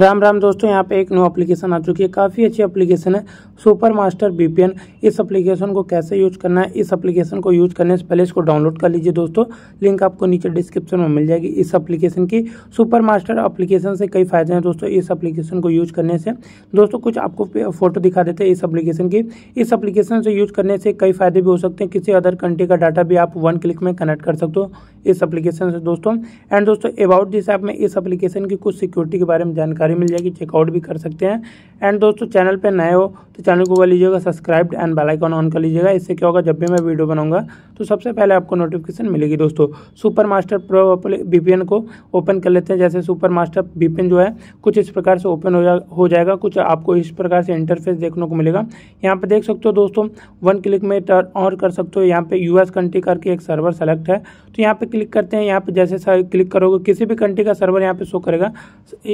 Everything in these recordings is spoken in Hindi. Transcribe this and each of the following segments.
राम राम दोस्तों यहाँ पे एक न्यू एप्लीकेशन आ चुकी है काफ़ी अच्छी एप्लीकेशन है सुपर मास्टर बीपीएन इस एप्लीकेशन को कैसे यूज करना है इस एप्लीकेशन को यूज करने से पहले इसको डाउनलोड कर लीजिए दोस्तों लिंक आपको नीचे डिस्क्रिप्शन में मिल जाएगी इस एप्लीकेशन की सुपर मास्टर अप्लीकेशन से कई फायदे हैं दोस्तों इस अप्लीकेशन को यूज करने से दोस्तों कुछ आपको फोटो दिखा देते हैं इस अप्लीकेशन की इस अप्लीकेशन से यूज करने से कई फायदे भी हो सकते हैं किसी अदर कंट्री का डाटा भी आप वन क्लिक में कनेक्ट कर सकते हो इस अप्लीकेशन से दोस्तों एंड दोस्तों अबाउट दिस ऐप में इस अप्लीकेशन की कुछ सिक्योरिटी के बारे में जानकारी जानकारी मिल जाएगी चेकआउट भी कर सकते हैं एंड दोस्तों चैनल पर नए हो तो चैनल को कर लीजिएगा सब्सक्राइब एंड बेलाइकॉन ऑन कर लीजिएगा इससे क्या होगा जब भी मैं वीडियो बनाऊंगा तो सबसे पहले आपको नोटिफिकेशन मिलेगी दोस्तों सुपर मास्टर प्रो बीपीएन को ओपन कर लेते हैं जैसे सुपर मास्टर बीपीएन जो है कुछ इस प्रकार से ओपन हो, जा, हो जाएगा कुछ आपको इस प्रकार से इंटरफेस देखने को मिलेगा यहाँ पर देख सकते हो दोस्तों वन क्लिक में टर्न ऑन कर सकते हो यहाँ पे यूएस कंट्री करके एक सर्वर सेलेक्ट है तो यहाँ पे क्लिक करते हैं यहाँ पे जैसे क्लिक करोगे किसी भी कंट्री का सर्वर यहाँ पे शो करेगा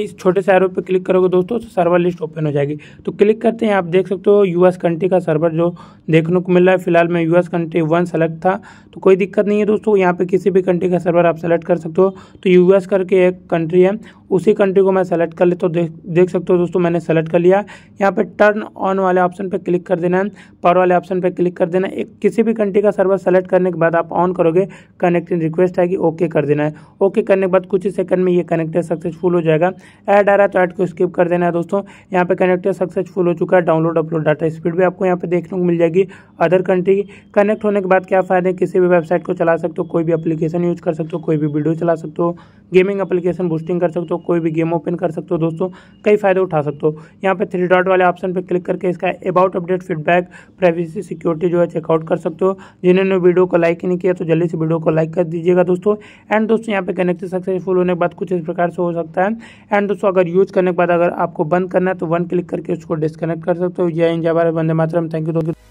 इस छोटे से एरो पे क्लिक करोगे दोस्तों तो सर्वर लिस्ट ओपन हो जाएगी तो क्लिक करते हैं आप देख सकते हो यूएस कंट्री का सर्वर जो देखने को मिल रहा है फिलहाल मैं यूएस कंट्री वन सेलेक्ट था तो कोई दिक्कत नहीं है दोस्तों यहाँ पे किसी भी कंट्री का सर्वर आप सेलेक्ट कर सकते हो तो यूएस करके एक कंट्री है उसी कंट्री को मैं सेलेक्ट कर लेता तो देख देख सकते हो दोस्तों मैंने सेलेक्ट कर लिया यहाँ पे टर्न ऑन वाले ऑप्शन पे क्लिक कर देना है पावर वाले ऑप्शन पे क्लिक कर देना है एक किसी भी कंट्री का सर्वर सेलेक्ट करने के बाद आप ऑन करोगे कनेक्टिंग रिक्वेस्ट आएगी ओके कर देना है ओके करने के बाद कुछ ही सेकंड में ये कनेक्टर सक्सेसफुल हो जाएगा ऐड आ रहा है तो ऐड को स्किप कर देना है दोस्तों यहाँ पर कनेक्टर सक्सेसफुल हो चुका है डाउनलोड अपलोड डाटा स्पीड भी आपको यहाँ पर देखने को मिल जाएगी अदर कंट्री की कनेक्ट होने के बाद क्या फ़ायदे हैं किसी भी वेबसाइट को चला सकते हो कोई भी अप्लीकेशन यूज कर सकते हो कोई भी वीडियो चला सकते हो गेमिंग अपलीकेशन बूस्टिंग कर सकते हो आप कोई भी गेम ओपन कर सकते हो दोस्तों कई फ़ायदे उठा सकते हो यहाँ पे थ्री डॉट वाले ऑप्शन पे क्लिक करके इसका about update feedback privacy security जो है चेकआउट कर सकते हो जिन्होंने वीडियो को लाइक नहीं किया तो जल्दी से वीडियो को लाइक कर दीजिएगा दोस्तों एंड दोस्तों यहाँ पे कनेक्ट सक्सेसफुल होने के बाद कुछ इस प्रकार से हो सकता है एंड दोस्तों अगर यूज़ करने के बाद अगर आपको बंद करना है तो वन क्लिक करके उसको डिसकनेक्ट कर सकते हो जय इन जय भारत मातरम थैंक यू दोस्तों